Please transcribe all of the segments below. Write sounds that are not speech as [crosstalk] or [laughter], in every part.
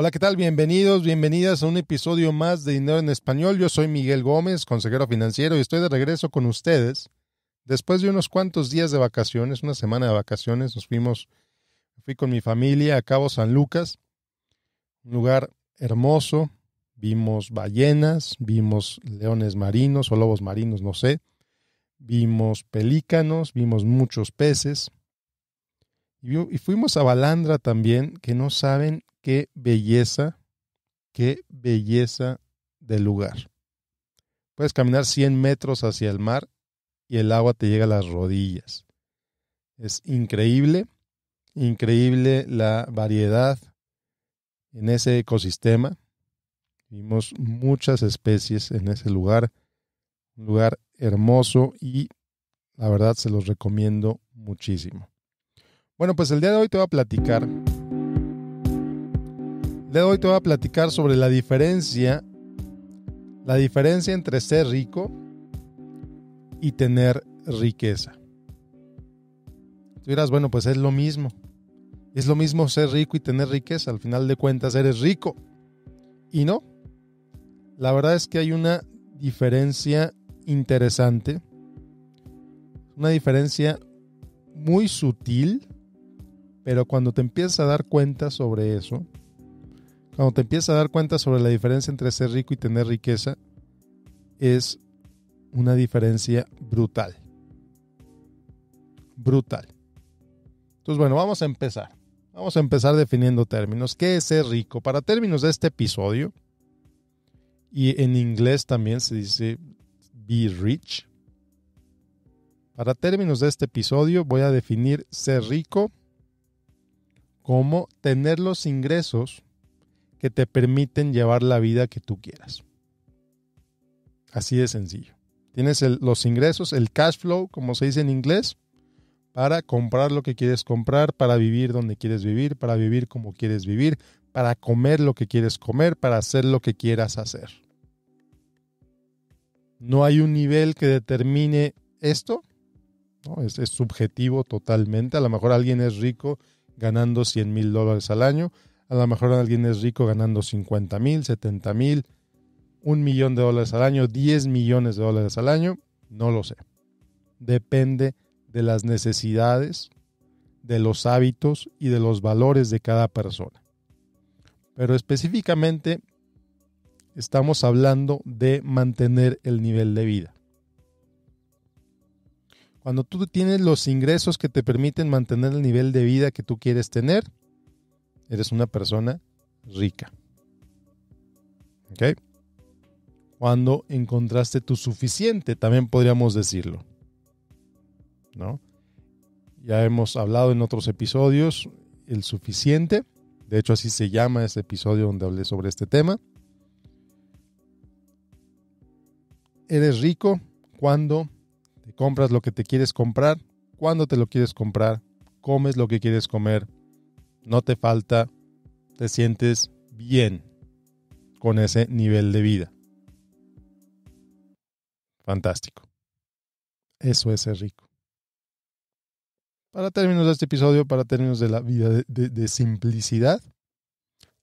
Hola, ¿qué tal? Bienvenidos, bienvenidas a un episodio más de Dinero en Español. Yo soy Miguel Gómez, consejero financiero, y estoy de regreso con ustedes. Después de unos cuantos días de vacaciones, una semana de vacaciones, nos fuimos, fui con mi familia a Cabo San Lucas, un lugar hermoso. Vimos ballenas, vimos leones marinos o lobos marinos, no sé. Vimos pelícanos, vimos muchos peces. Y fuimos a Balandra también, que no saben qué belleza, qué belleza de lugar. Puedes caminar 100 metros hacia el mar y el agua te llega a las rodillas. Es increíble, increíble la variedad en ese ecosistema. Vimos muchas especies en ese lugar, un lugar hermoso y la verdad se los recomiendo muchísimo. Bueno, pues el día de hoy te voy a platicar de hoy te voy a platicar sobre la diferencia, la diferencia entre ser rico y tener riqueza. Tú dirás, bueno, pues es lo mismo. Es lo mismo ser rico y tener riqueza. Al final de cuentas, eres rico. Y no. La verdad es que hay una diferencia interesante. Una diferencia muy sutil. Pero cuando te empiezas a dar cuenta sobre eso, cuando te empiezas a dar cuenta sobre la diferencia entre ser rico y tener riqueza, es una diferencia brutal. Brutal. Entonces, bueno, vamos a empezar. Vamos a empezar definiendo términos. ¿Qué es ser rico? Para términos de este episodio, y en inglés también se dice be rich. Para términos de este episodio, voy a definir ser rico como tener los ingresos que te permiten llevar la vida que tú quieras. Así de sencillo. Tienes los ingresos, el cash flow, como se dice en inglés, para comprar lo que quieres comprar, para vivir donde quieres vivir, para vivir como quieres vivir, para comer lo que quieres comer, para hacer lo que quieras hacer. No hay un nivel que determine esto. Es, es subjetivo totalmente. A lo mejor alguien es rico ganando 100 mil dólares al año. A lo mejor alguien es rico ganando 50 mil, 70 mil, un millón de dólares al año, 10 millones de dólares al año, no lo sé. Depende de las necesidades, de los hábitos y de los valores de cada persona. Pero específicamente estamos hablando de mantener el nivel de vida. Cuando tú tienes los ingresos que te permiten mantener el nivel de vida que tú quieres tener, eres una persona rica. ¿Ok? Cuando encontraste tu suficiente, también podríamos decirlo. ¿No? Ya hemos hablado en otros episodios el suficiente. De hecho, así se llama ese episodio donde hablé sobre este tema. Eres rico cuando te compras lo que te quieres comprar, cuando te lo quieres comprar, comes lo que quieres comer, no te falta, te sientes bien con ese nivel de vida. Fantástico. Eso es ser rico. Para términos de este episodio, para términos de la vida de, simplicidad,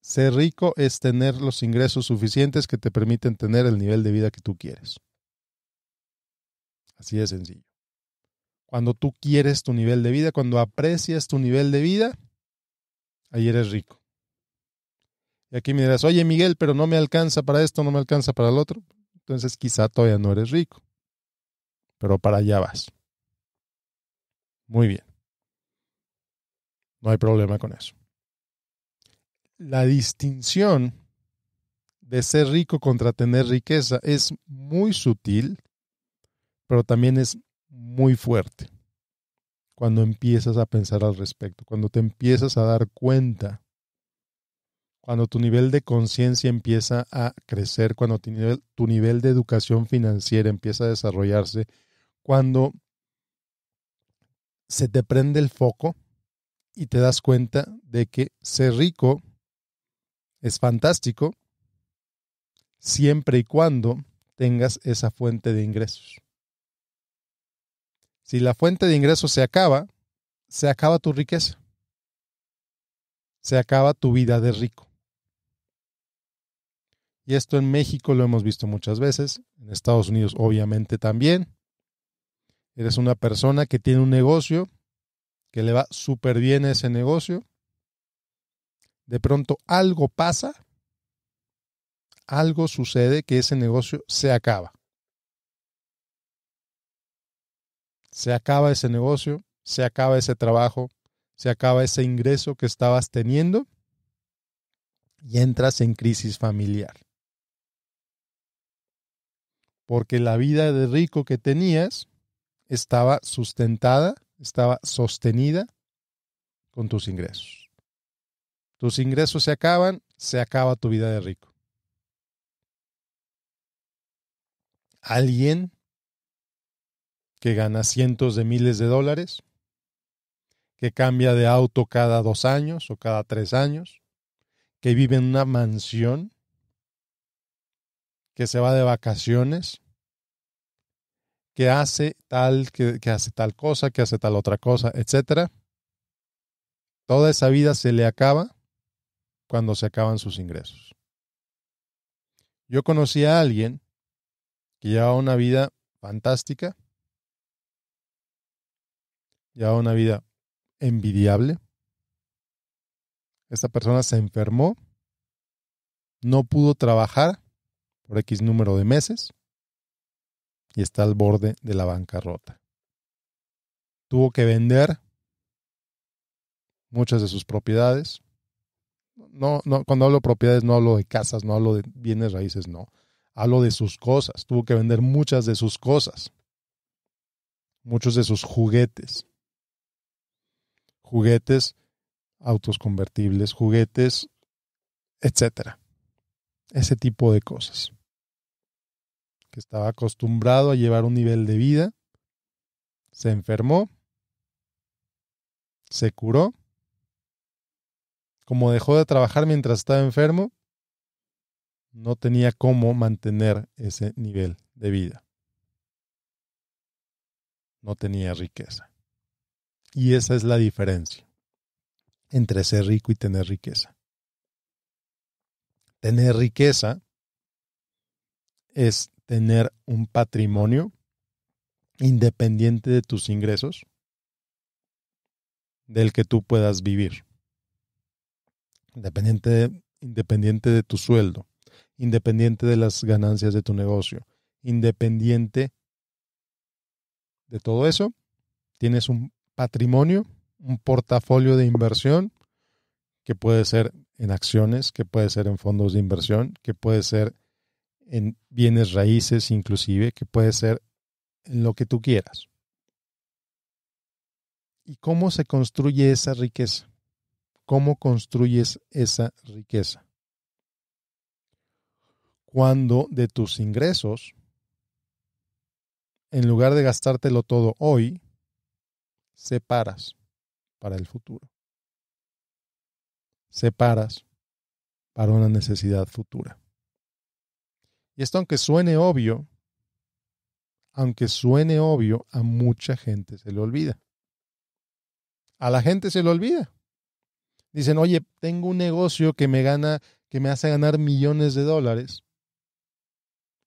ser rico es tener los ingresos suficientes que te permiten tener el nivel de vida que tú quieres. Así de sencillo. Cuando tú quieres tu nivel de vida, cuando aprecias tu nivel de vida, ahí eres rico. Y aquí me dirás, oye Miguel, pero no me alcanza para esto, no me alcanza para el otro. Entonces quizá todavía no eres rico, pero para allá vas. Muy bien. No hay problema con eso. La distinción de ser rico contra tener riqueza es muy sutil, pero también es muy fuerte cuando empiezas a pensar al respecto, cuando te empiezas a dar cuenta, cuando tu nivel de conciencia empieza a crecer, cuando tu nivel, de educación financiera empieza a desarrollarse, cuando se te prende el foco y te das cuenta de que ser rico es fantástico siempre y cuando tengas esa fuente de ingresos. Si la fuente de ingresos se acaba, se acaba tu riqueza. Se acaba tu vida de rico. Y esto en México lo hemos visto muchas veces, en Estados Unidos obviamente también. Eres una persona que tiene un negocio, que le va súper bien a ese negocio. De pronto algo pasa, algo sucede que ese negocio se acaba. Se acaba ese negocio, se acaba ese trabajo, se acaba ese ingreso que estabas teniendo y entras en crisis familiar. Porque la vida de rico que tenías estaba sustentada, estaba sostenida con tus ingresos. Tus ingresos se acaban, se acaba tu vida de rico. Alguien que gana cientos de miles de dólares, que cambia de auto cada dos años o cada tres años, que vive en una mansión, que se va de vacaciones, que hace tal, que, hace tal cosa, que hace tal otra cosa, etc. Toda esa vida se le acaba cuando se acaban sus ingresos. Yo conocí a alguien que llevaba una vida fantástica, llevaba una vida envidiable. Esta persona se enfermó, no pudo trabajar por X número de meses y está al borde de la bancarrota. Tuvo que vender muchas de sus propiedades. No, no, cuando hablo de propiedades no hablo de casas, no hablo de bienes raíces, no. Hablo de sus cosas. Tuvo que vender muchas de sus cosas. Muchos de sus juguetes juguetes, autos convertibles, juguetes, etcétera. Ese tipo de cosas. Que estaba acostumbrado a llevar un nivel de vida, se enfermó, se curó, como dejó de trabajar mientras estaba enfermo, no tenía cómo mantener ese nivel de vida. No tenía riqueza. Y esa es la diferencia entre ser rico y tener riqueza. Tener riqueza es tener un patrimonio independiente de tus ingresos del que tú puedas vivir. Independiente de, independiente de tu sueldo, independiente de las ganancias de tu negocio, independiente de todo eso, tienes un patrimonio, un portafolio de inversión, que puede ser en acciones, que puede ser en fondos de inversión, que puede ser en bienes raíces inclusive, que puede ser en lo que tú quieras. ¿Y cómo se construye esa riqueza? ¿Cómo construyes esa riqueza? Cuando de tus ingresos, en lugar de gastártelo todo hoy, separas para el futuro. Separas para una necesidad futura. Y esto aunque suene obvio, aunque suene obvio, a mucha gente se le olvida. A la gente se le olvida. Dicen, oye, tengo un negocio que me gana, que me hace ganar millones de dólares.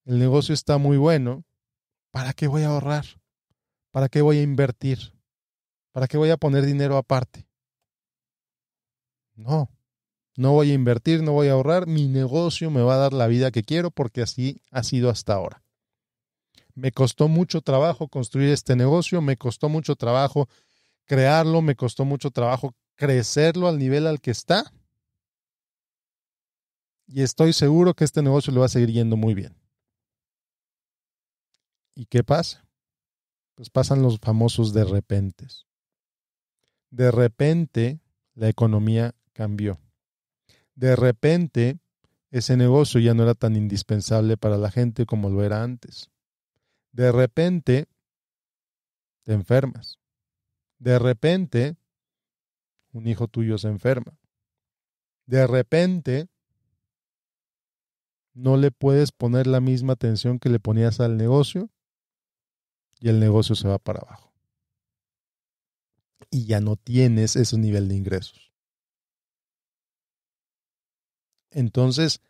El negocio está muy bueno. ¿Para qué voy a ahorrar? ¿Para qué voy a invertir? ¿Para qué voy a poner dinero aparte? No, no voy a invertir, no voy a ahorrar, mi negocio me va a dar la vida que quiero porque así ha sido hasta ahora. Me costó mucho trabajo construir este negocio, me costó mucho trabajo crearlo, me costó mucho trabajo crecerlo al nivel al que está. Y estoy seguro que este negocio le va a seguir yendo muy bien. ¿Y qué pasa? Pues pasan los famosos de repentes. De repente, la economía cambió. De repente, ese negocio ya no era tan indispensable para la gente como lo era antes. De repente, te enfermas. De repente, un hijo tuyo se enferma. De repente, no le puedes poner la misma atención que le ponías al negocio y el negocio se va para abajo y ya no tienes ese nivel de ingresos. Entonces,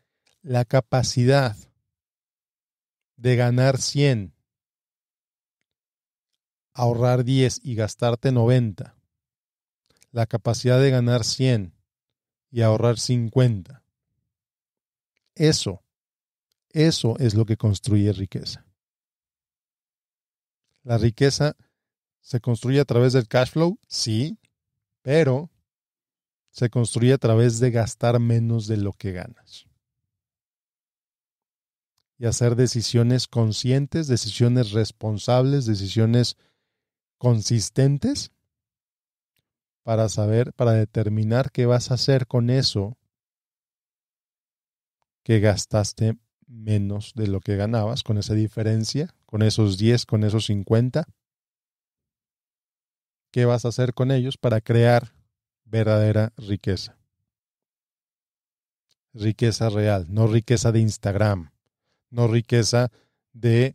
la capacidad de ganar 100, ahorrar 10 y gastarte 90, la capacidad de ganar 100 y ahorrar 50, eso, eso es lo que construye riqueza. La riqueza se construye a través del cash flow, sí, pero se construye a través de gastar menos de lo que ganas. Y hacer decisiones conscientes, decisiones responsables, decisiones consistentes para saber, para determinar qué vas a hacer con eso que gastaste menos de lo que ganabas, con esa diferencia, con esos 10, con esos 50 qué vas a hacer con ellos para crear verdadera riqueza. Riqueza real, no riqueza de Instagram, no riqueza de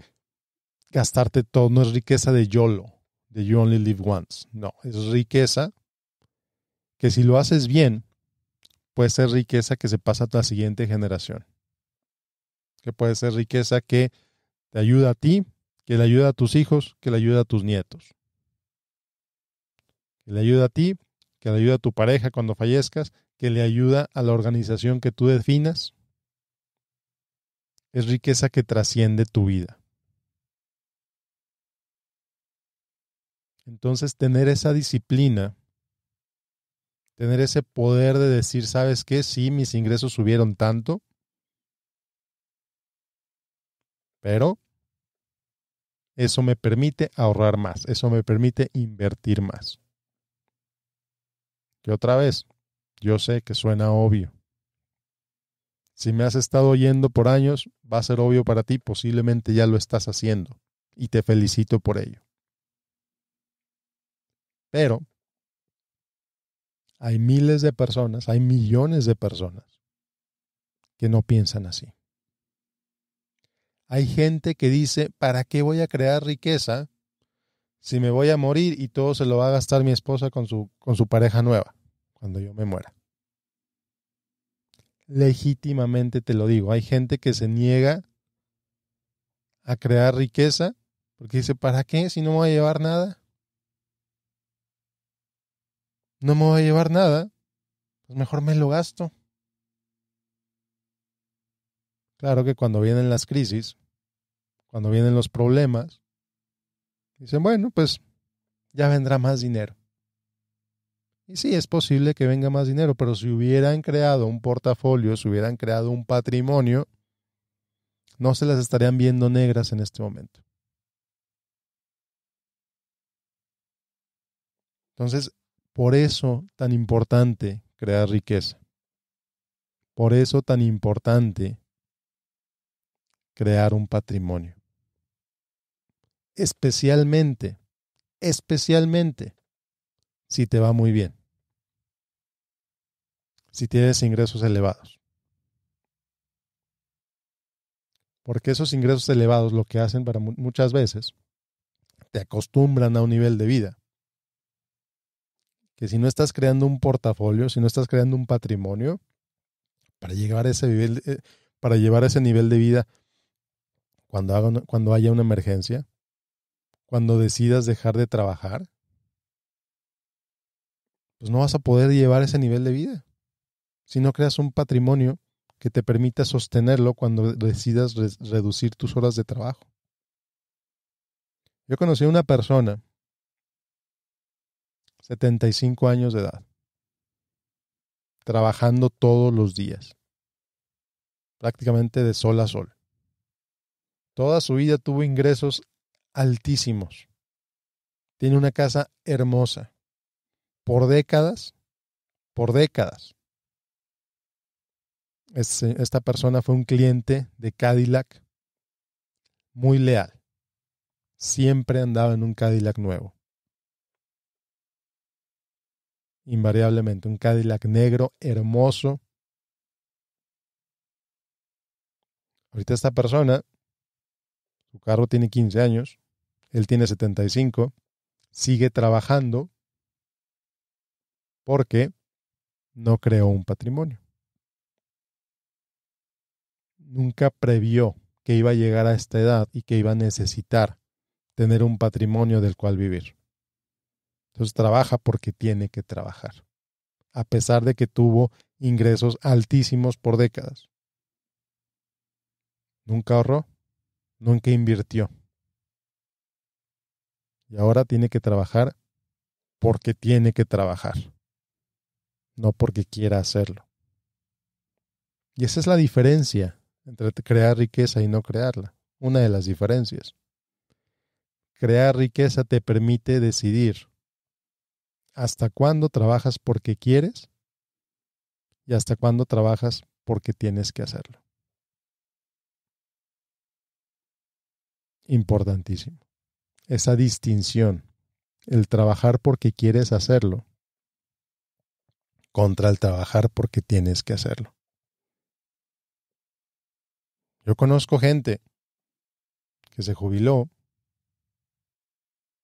gastarte todo, no es riqueza de YOLO, de You Only Live Once, no, es riqueza que si lo haces bien, puede ser riqueza que se pasa a la siguiente generación, que puede ser riqueza que te ayuda a ti, que le ayuda a tus hijos, que le ayuda a tus nietos que le ayuda a ti, que le ayuda a tu pareja cuando fallezcas, que le ayuda a la organización que tú definas. Es riqueza que trasciende tu vida. Entonces, tener esa disciplina, tener ese poder de decir, ¿sabes qué? Sí, mis ingresos subieron tanto, pero eso me permite ahorrar más, eso me permite invertir más. Y otra vez, yo sé que suena obvio. Si me has estado oyendo por años, va a ser obvio para ti, posiblemente ya lo estás haciendo, y te felicito por ello. Pero hay miles de personas, hay millones de personas que no piensan así. Hay gente que dice, ¿para qué voy a crear riqueza si me voy a morir y todo se lo va a gastar mi esposa con su, con su pareja nueva? cuando yo me muera. Legítimamente te lo digo, hay gente que se niega a crear riqueza porque dice, ¿para qué si no me voy a llevar nada? No me voy a llevar nada, pues mejor me lo gasto. Claro que cuando vienen las crisis, cuando vienen los problemas, dicen, bueno, pues ya vendrá más dinero. Y sí, es posible que venga más dinero, pero si hubieran creado un portafolio, si hubieran creado un patrimonio, no se las estarían viendo negras en este momento. Entonces, por eso tan importante crear riqueza. Por eso tan importante crear un patrimonio. Especialmente, especialmente si te va muy bien si tienes ingresos elevados. Porque esos ingresos elevados lo que hacen para muchas veces, te acostumbran a un nivel de vida. Que si no estás creando un portafolio, si no estás creando un patrimonio, para llegar ese nivel, eh, para llevar ese nivel de vida cuando, haga cuando haya una emergencia, cuando decidas dejar de trabajar, pues no vas a poder llevar ese nivel de vida si no creas un patrimonio que te permita sostenerlo cuando decidas reducir tus horas de trabajo. Yo conocí a una persona, 75 años de edad, trabajando todos los días, prácticamente de sol a sol. Toda su vida tuvo ingresos altísimos. Tiene una casa hermosa. Por décadas, por décadas, este, esta persona fue un cliente de Cadillac muy leal. Siempre andaba en un Cadillac nuevo. Invariablemente, un Cadillac negro, hermoso. Ahorita esta persona, su carro tiene 15 años, él tiene 75, sigue trabajando porque no creó un patrimonio nunca previó que iba a llegar a esta edad y que iba a necesitar tener un patrimonio del cual vivir. Entonces trabaja porque tiene que trabajar, a pesar de que tuvo ingresos altísimos por décadas. Nunca ahorró, nunca invirtió. Y ahora tiene que trabajar porque tiene que trabajar, no porque quiera hacerlo. Y esa es la diferencia entre crear riqueza y no crearla. Una de las diferencias. Crear riqueza te permite decidir hasta cuándo trabajas porque quieres y hasta cuándo trabajas porque tienes que hacerlo. Importantísimo. Esa distinción, el trabajar porque quieres hacerlo contra el trabajar porque tienes que hacerlo. Yo conozco gente que se jubiló,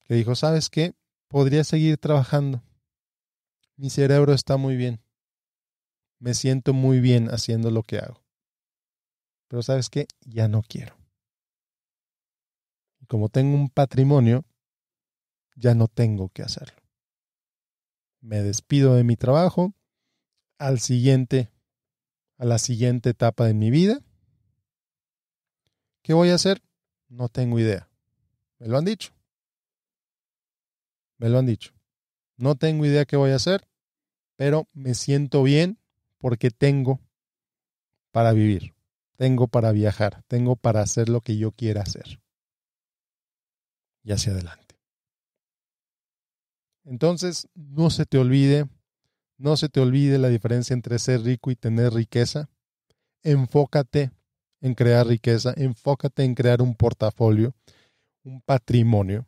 que dijo, ¿sabes qué? Podría seguir trabajando. Mi cerebro está muy bien. Me siento muy bien haciendo lo que hago. Pero ¿sabes qué? Ya no quiero. Como tengo un patrimonio, ya no tengo que hacerlo. Me despido de mi trabajo al siguiente, a la siguiente etapa de mi vida ¿Qué voy a hacer? No tengo idea. Me lo han dicho. Me lo han dicho. No tengo idea qué voy a hacer, pero me siento bien porque tengo para vivir, tengo para viajar, tengo para hacer lo que yo quiera hacer. Y hacia adelante. Entonces, no se te olvide, no se te olvide la diferencia entre ser rico y tener riqueza. Enfócate en crear riqueza, enfócate en crear un portafolio, un patrimonio.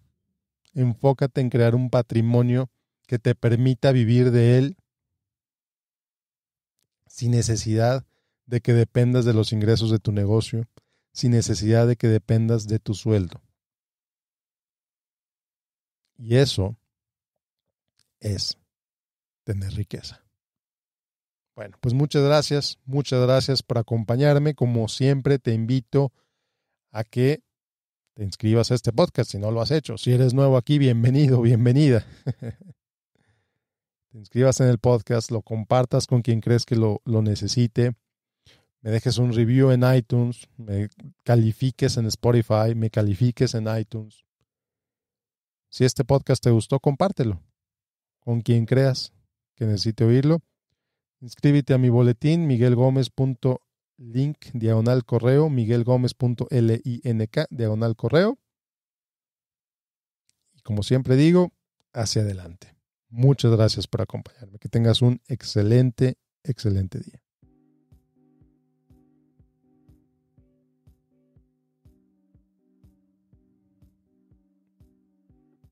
Enfócate en crear un patrimonio que te permita vivir de él sin necesidad de que dependas de los ingresos de tu negocio, sin necesidad de que dependas de tu sueldo. Y eso es tener riqueza. Bueno, pues muchas gracias, muchas gracias por acompañarme. Como siempre, te invito a que te inscribas a este podcast si no lo has hecho. Si eres nuevo aquí, bienvenido, bienvenida. [laughs] te inscribas en el podcast, lo compartas con quien crees que lo, lo necesite, me dejes un review en iTunes, me califiques en Spotify, me califiques en iTunes. Si este podcast te gustó, compártelo con quien creas que necesite oírlo. Inscríbete a mi boletín miguelgomez.link diagonal correo, miguelgomez.link diagonal correo. Y como siempre digo, hacia adelante. Muchas gracias por acompañarme. Que tengas un excelente, excelente día.